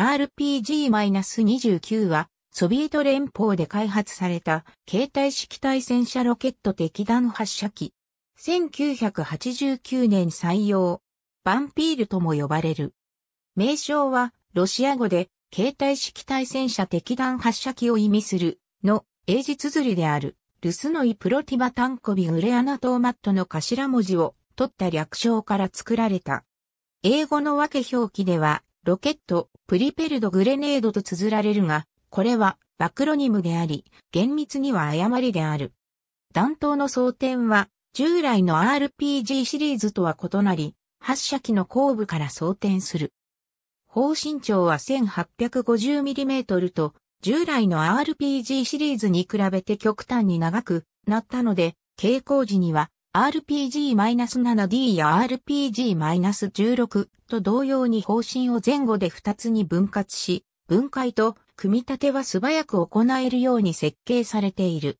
RPG-29 は、ソビエト連邦で開発された携帯式対戦車ロケット敵弾発射機。1989年採用。バンピールとも呼ばれる。名称は、ロシア語で、携帯式対戦車敵弾発射機を意味する、の、英字綴りである、ルスノイ・プロティバ・タンコビ・グレアナトーマットの頭文字を取った略称から作られた。英語の分け表記では、ロケット、プリペルドグレネードと綴られるが、これはバクロニムであり、厳密には誤りである。弾頭の装填は、従来の RPG シリーズとは異なり、発射機の後部から装填する。方身長は 1850mm と、従来の RPG シリーズに比べて極端に長くなったので、傾向時には RPG-7D や RPG-16 と同様に方針を前後で2つに分割し、分解と組み立ては素早く行えるように設計されている。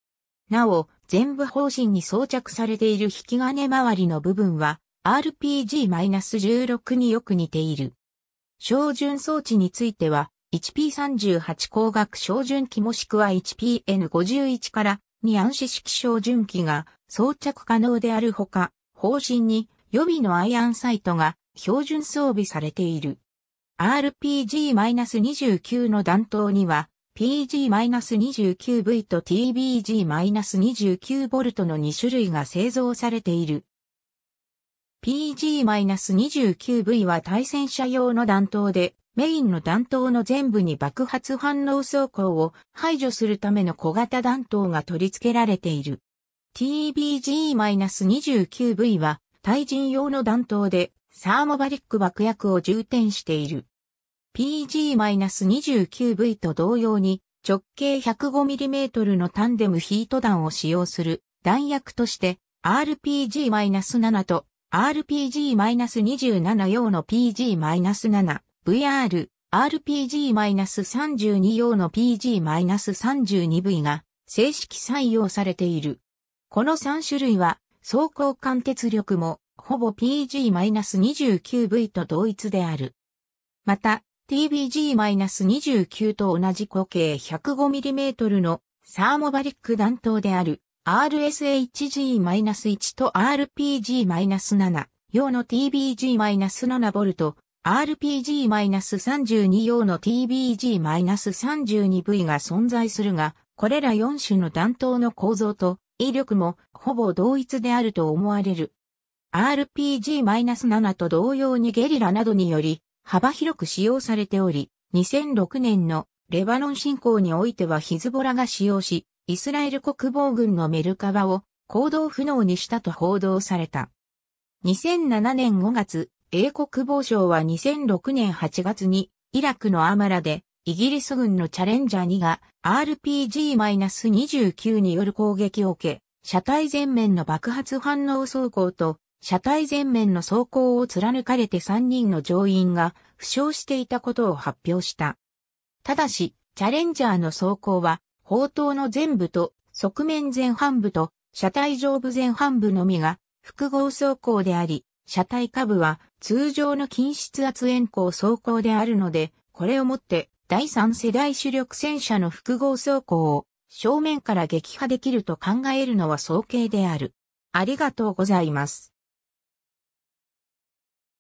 なお、全部方針に装着されている引き金周りの部分は RPG-16 によく似ている。照準装置については 1P38 光学照準器もしくは 1PN51 から2暗視式照準器が装着可能であるほか、方針に予備のアイアンサイトが標準装備されている。RPG-29 の弾頭には PG-29V と TBG-29V の2種類が製造されている。PG-29V は対戦車用の弾頭で、メインの弾頭の全部に爆発反応走行を排除するための小型弾頭が取り付けられている。TBG-29V は対人用の弾頭でサーモバリック爆薬を充填している。PG-29V と同様に直径 105mm のタンデムヒート弾を使用する弾薬として RPG-7 と RPG-27 用の PG-7、VR、RPG-32 用の PG-32V が正式採用されている。この3種類は、走行間鉄力も、ほぼ PG-29V と同一である。また、TBG-29 と同じ口径 105mm のサーモバリック弾頭である RSHG-1 と RPG-7 用の TBG-7V、RPG-32 用の TBG-32V が存在するが、これら4種の弾頭の構造と威力もほぼ同一であると思われる。RPG-7 と同様にゲリラなどにより幅広く使用されており、2006年のレバノン侵攻においてはヒズボラが使用し、イスラエル国防軍のメルカバを行動不能にしたと報道された。2007年5月、英国防省は2006年8月にイラクのアマラでイギリス軍のチャレンジャー2が RPG-29 による攻撃を受け、車体前面の爆発反応走行と車体前面の走行を貫かれて3人の乗員が負傷していたことを発表した。ただし、チャレンジャーの走行は、砲塔の前部と側面前半部と車体上部前半部のみが複合走行であり、車体下部は通常の均質圧延行走行であるので、これをもって第3世代主力戦車の複合装甲を正面から撃破できると考えるのは早計である。ありがとうございます。